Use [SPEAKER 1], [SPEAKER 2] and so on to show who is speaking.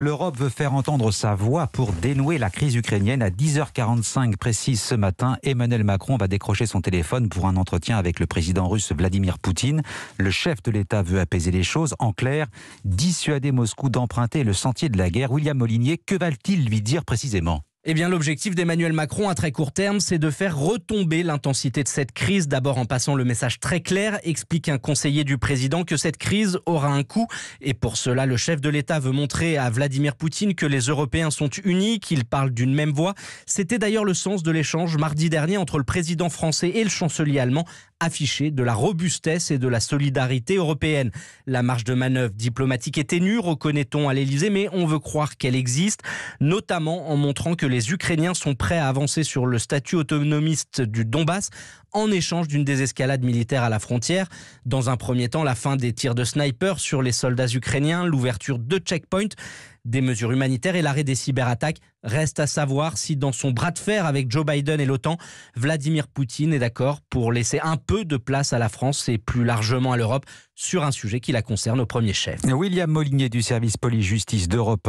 [SPEAKER 1] L'Europe veut faire entendre sa voix pour dénouer la crise ukrainienne. À 10h45 précise ce matin, Emmanuel Macron va décrocher son téléphone pour un entretien avec le président russe Vladimir Poutine. Le chef de l'État veut apaiser les choses. En clair, dissuader Moscou d'emprunter le sentier de la guerre. William Molinier, que va-t-il lui dire précisément
[SPEAKER 2] eh bien, l'objectif d'Emmanuel Macron à très court terme, c'est de faire retomber l'intensité de cette crise. D'abord en passant le message très clair, explique un conseiller du président que cette crise aura un coût. Et pour cela, le chef de l'État veut montrer à Vladimir Poutine que les Européens sont unis, qu'ils parlent d'une même voix. C'était d'ailleurs le sens de l'échange mardi dernier entre le président français et le chancelier allemand affiché de la robustesse et de la solidarité européenne. La marge de manœuvre diplomatique est ténue, reconnaît-on à l'Elysée, mais on veut croire qu'elle existe, notamment en montrant que les Ukrainiens sont prêts à avancer sur le statut autonomiste du Donbass en échange d'une désescalade militaire à la frontière. Dans un premier temps, la fin des tirs de snipers sur les soldats ukrainiens, l'ouverture de checkpoints, des mesures humanitaires et l'arrêt des cyberattaques. Reste à savoir si dans son bras de fer avec Joe Biden et l'OTAN, Vladimir Poutine est d'accord pour laisser un peu de place à la France et plus largement à
[SPEAKER 3] l'Europe sur un sujet qui la concerne au premier chef. William Molinier du service police-justice d'Europe